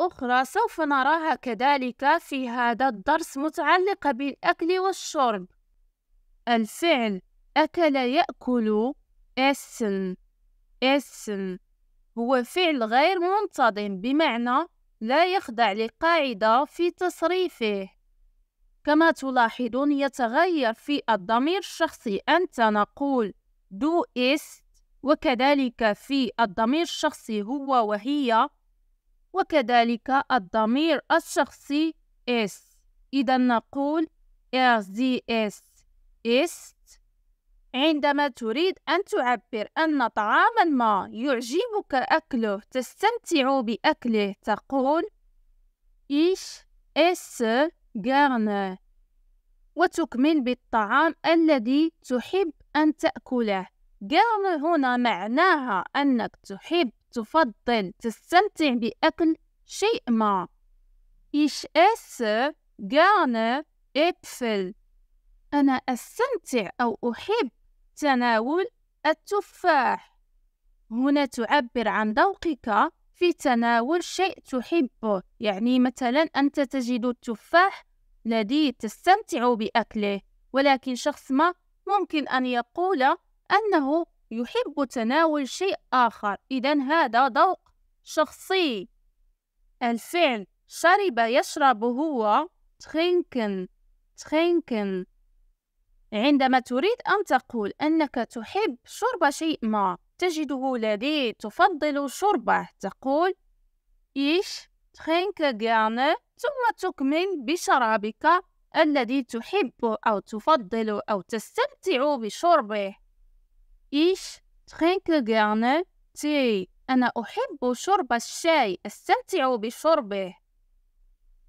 أخرى سوف نراها كذلك في هذا الدرس متعلقة بالأكل والشرب الفعل أكل يأكل أسن أسن هو فعل غير منتظم بمعنى لا يخضع لقاعدة في تصريفه كما تلاحظون يتغير في الضمير الشخصي أنت نقول دو إست وكذلك في الضمير الشخصي هو وهي وكذلك الضمير الشخصي إس إذا نقول إس ist عندما تريد أن تعبر أن طعاما ما يعجبك أكله تستمتع بأكله تقول ich esse gerne وتكمل بالطعام الذي تحب أن تأكله gerne هنا معناها أنك تحب تفضل تستمتع بأكل شيء ما إيش أس جانا إبفل أنا أستمتع أو أحب تناول التفاح هنا تعبر عن ذوقك في تناول شيء تحبه يعني مثلا أنت تجد التفاح الذي تستمتع بأكله ولكن شخص ما ممكن أن يقول أنه يحب تناول شيء آخر إذا هذا ذوق شخصي الفعل شرب يشرب هو تخينكن تخينكن عندما تريد أن تقول أنك تحب شرب شيء ما تجده لذيذ تفضل شربه تقول إيش تخينك gerne ثم تكمل بشرابك الذي تحب أو تفضل أو تستمتع بشربه Ich trinke gerne Tee. أنا أحب شرب الشاي. أستمتع بشربه.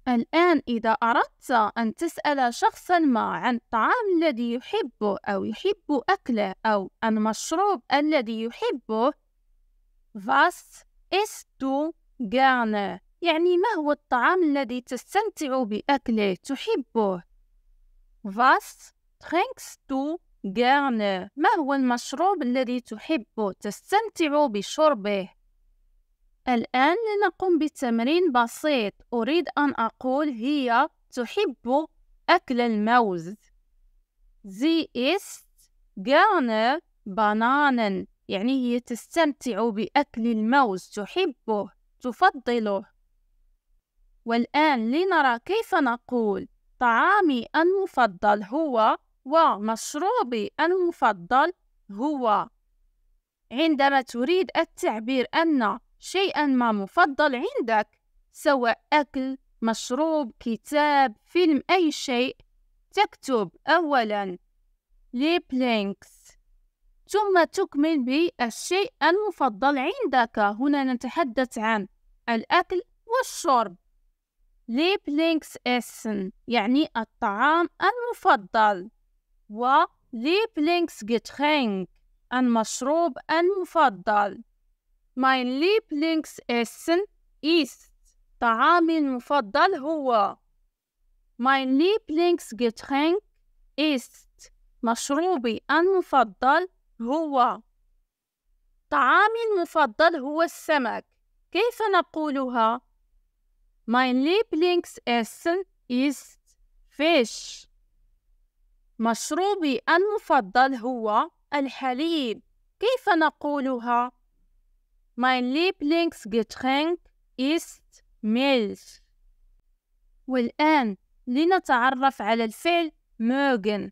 الآن إذا أردت أن تسأل شخصا ما عن الطعام الذي يحبه أو يحب أكله أو المشروب الذي يحبه Was isst du gerne؟ يعني ما هو الطعام الذي تستمتع بأكله تحبه Was trinkst du غارن ما هو المشروب الذي تحب تستمتع بشربه الآن لنقوم بتمرين بسيط أريد أن أقول هي تحب أكل الموز زي ist غارن bananen يعني هي تستمتع بأكل الموز تحبه تفضله والآن لنرى كيف نقول طعامي المفضل هو ومشروبي المفضل هو عندما تريد التعبير أن شيئا ما مفضل عندك سواء أكل مشروب كتاب فيلم أي شيء تكتب أولا ليبلينكس ثم تكمل بالشيء المفضل عندك هنا نتحدث عن الأكل والشرب ليبلينكس إسن يعني الطعام المفضل و ليبلينكس جيتخينك المشروب المفضل ماي ليبلينكس اسن ايست طعامي المفضل هو ماي ليبلينكس جيتخينك ايست مشروبي المفضل هو طعامي المفضل هو السمك كيف نقولها ماي ليبلينكس اسن ايست فيش مشروبي المفضل هو الحليب كيف نقولها؟ Mein Lieblingsgetränk ist Milch والآن لنتعرف على الفعل mögen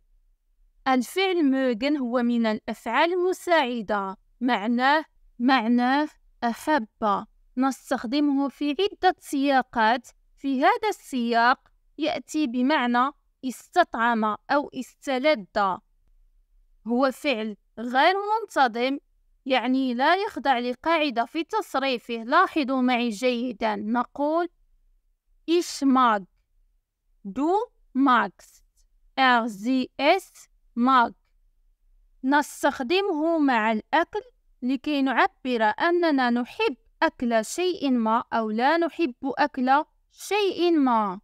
الفعل mögen هو من الأفعال المساعدة معناه معناه أحب نستخدمه في عدة سياقات في هذا السياق يأتي بمعنى استطعم أو استلذ هو فعل غير منتظم يعني لا يخضع لقاعدة في تصريفه لاحظوا معي جيدا نقول إيش mag دو ماكس Er زي إس mag نستخدمه مع الأكل لكي نعبر أننا نحب أكل شيء ما أو لا نحب أكل شيء ما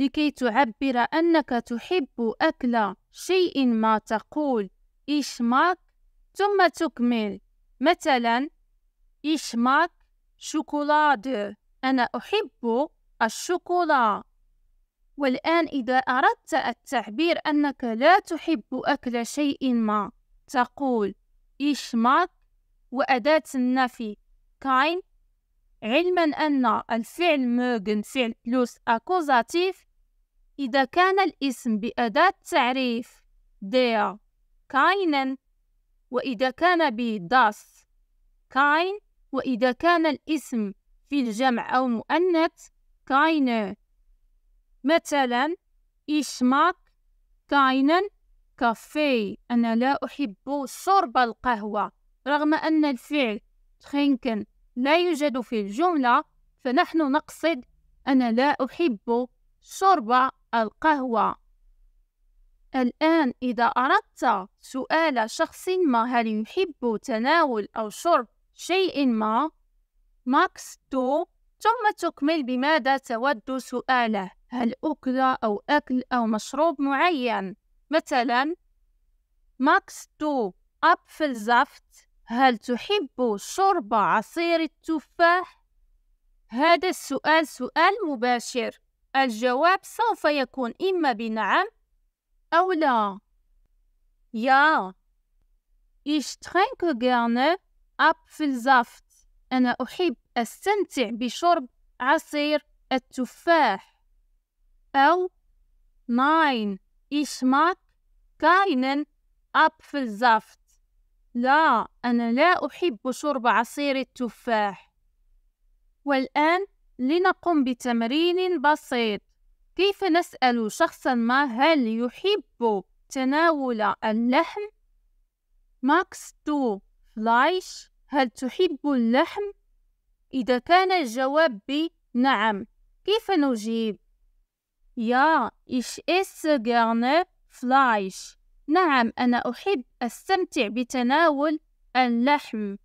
لكي تعبر أنك تحب أكل شيء ما تقول إشماك ثم تكمل مثلا إشماك شوكولادة أنا أحب الشوكولا والآن إذا أردت التعبير أنك لا تحب أكل شيء ما تقول إشماك وأداة النفي كاين علما أن الفعل موغن فعل بلوس أكوزاتيف إذا كان الاسم بأداة تعريف der كاينن وإذا كان ب das كاين وإذا كان الاسم في الجمع أو مؤنث كاينه مثلا يشمك كاينن كافي أنا لا أحب شرب القهوة رغم أن الفعل تخينكن لا يوجد في الجملة فنحن نقصد أنا لا أحب شرب القهوة الآن إذا أردت سؤال شخص ما هل يحب تناول أو شرب شيء ما ماكس تو ثم تكمل بماذا تود سؤاله هل أكلة أو أكل أو مشروب معين مثلا ماكس تو أبفل زفت هل تحب شرب عصير التفاح؟ هذا السؤال سؤال مباشر الجواب سوف يكون إما بنعم أو لا. يا. ich trinke gerne Apfelsaft. أنا أحب أستمتع بشرب عصير التفاح. أو nein, ich mag keinen Apfelsaft. لا أنا لا أحب شرب عصير التفاح والآن لنقم بتمرين بسيط كيف نسأل شخصا ما هل يحب تناول اللحم؟ ماكس تو فلايش هل تحب اللحم؟ إذا كان الجواب نعم كيف نجيب؟ يا إيش إس فلايش نعم أنا أحب أستمتع بتناول اللحم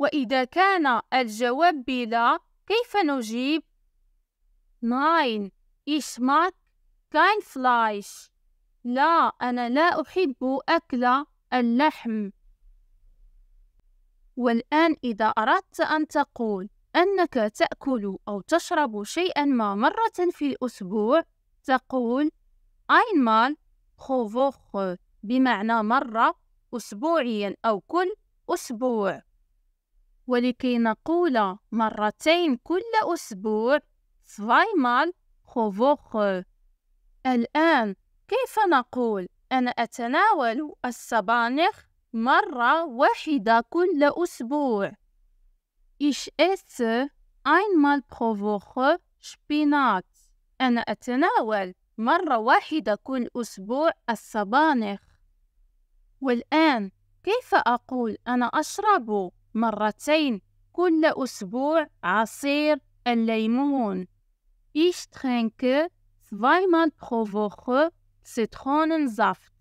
وإذا كان الجواب لا كيف نجيب ناين Ich mag فلايش لا أنا لا أحب أكل اللحم والآن إذا أردت أن تقول أنك تأكل أو تشرب شيئا ما مرة في الأسبوع تقول einmal خوفوخ بمعنى مرة أسبوعيا أو كل أسبوع ولكي نقول مرتين كل أسبوع zweimal pro Woche. الآن كيف نقول أنا أتناول السبانخ مرة واحدة كل أسبوع. Ich esse einmal pro Woche Spinat. أنا أتناول مرة واحدة كل أسبوع السبانخ والآن كيف أقول أنا أشرب مرتين كل أسبوع عصير الليمون. Ich trinke zweimal pro Woche Zitronensaft.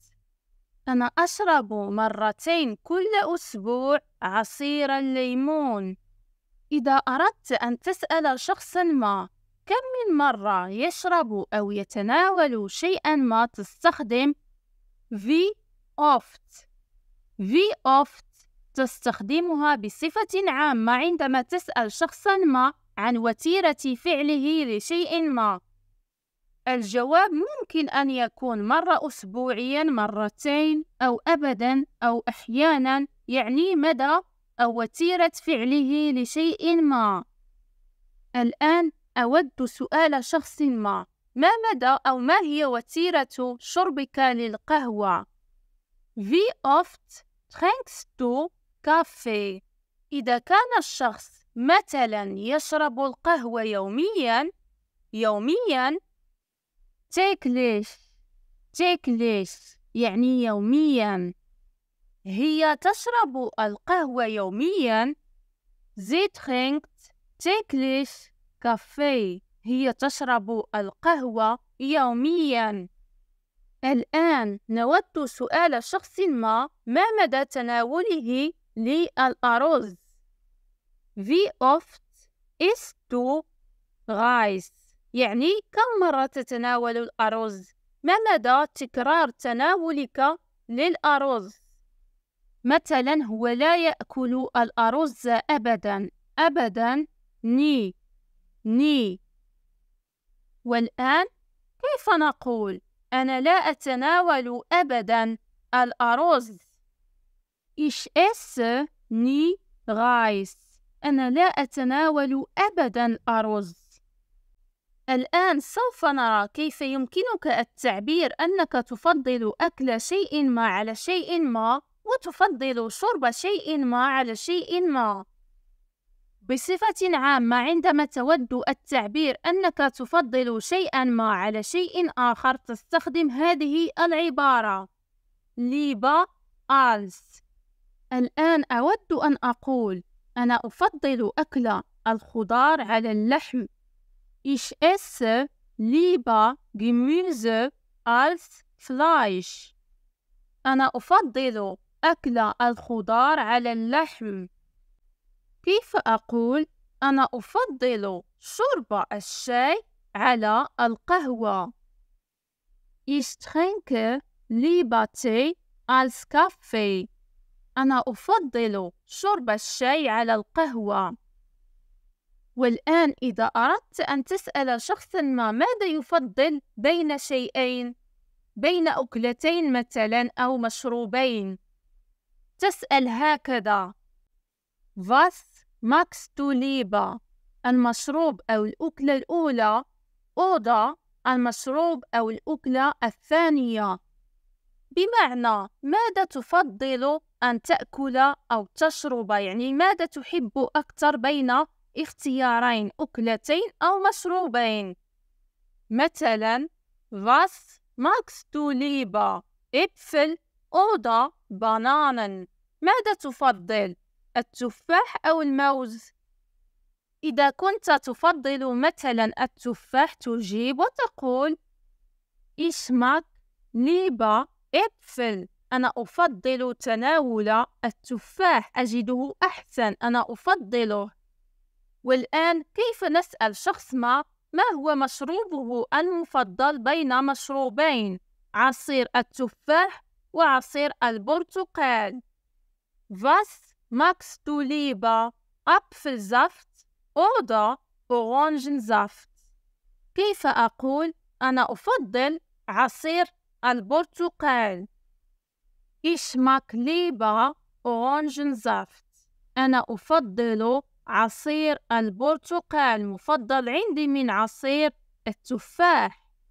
أنا أشرب مرتين كل أسبوع عصير الليمون. إذا أردت أن تسأل شخصا ما كم من مرة يشرب أو يتناول شيئا ما تستخدم في oft في oft تستخدمها بصفة عامة عندما تسأل شخصا ما عن وتيرة فعله لشيء ما الجواب ممكن أن يكون مرة أسبوعيا مرتين أو أبدا أو أحيانا يعني مدى أو وتيرة فعله لشيء ما الآن أود سؤال شخص ما ما مدى أو ما هي وتيرة شربك للقهوة؟ Wie oft trinkst du كافي إذا كان الشخص مثلا يشرب القهوة يوميا يوميا تكليش تكليش يعني يوميا هي تشرب القهوة يوميا زي ترينكت تكليش كافيه هي تشرب القهوة يوميا الآن نود سؤال شخص ما ما مدى تناوله للأرز في أوفت إس تو Reis يعني كم مرة تتناول الأرز ما مدى تكرار تناولك للأرز مثلا هو لا يأكل الأرز أبدا أبدا ني ني والآن كيف نقول أنا لا أتناول أبدا الأرز Ich esse nie Reis. أنا لا أتناول أبدا الأرز. الآن سوف نرى كيف يمكنك التعبير أنك تفضل أكل شيء ما على شيء ما وتفضل شرب شيء ما على شيء ما. بصفة عامة عندما تود التعبير أنك تفضل شيئا ما على شيء آخر تستخدم هذه العبارة ليبا als الآن أود أن أقول أنا أفضل أكل الخضار على اللحم. إيش إس ليبا Gemüse ألس فلايش أنا أفضل أكل الخضار على اللحم. كيف أقول أنا أفضل شرب الشاي على القهوة. إيش trinke ليبا تي ألس كافي أنا أفضل شرب الشاي على القهوة والآن إذا أردت أن تسأل شخصا ما ماذا يفضل بين شيئين بين أكلتين مثلا أو مشروبين تسأل هكذا فاس ماكس توليبا المشروب أو الأكلة الأولى أوضا المشروب أو الأكلة الثانية بمعنى ماذا تفضل أن تأكل أو تشرب يعني ماذا تحب أكثر بين اختيارين أكلتين أو مشروبين مثلا was magst du lieber Äpfel oder Bananen ماذا تفضل التفاح أو الموز إذا كنت تفضل مثلا التفاح تجيب وتقول ich mag lieber Äpfel أنا أفضل تناول التفاح أجده أحسن أنا أفضله والآن كيف نسأل شخص ما ما هو مشروبه المفضل بين مشروبين عصير التفاح وعصير البرتقال Was magst du lieber Apfelsaft oder Orangensaft كيف أقول أنا أفضل عصير البرتقال يشمك ليبا أورانجنزافت أنا أفضل عصير البرتقال مفضل عندي من عصير التفاح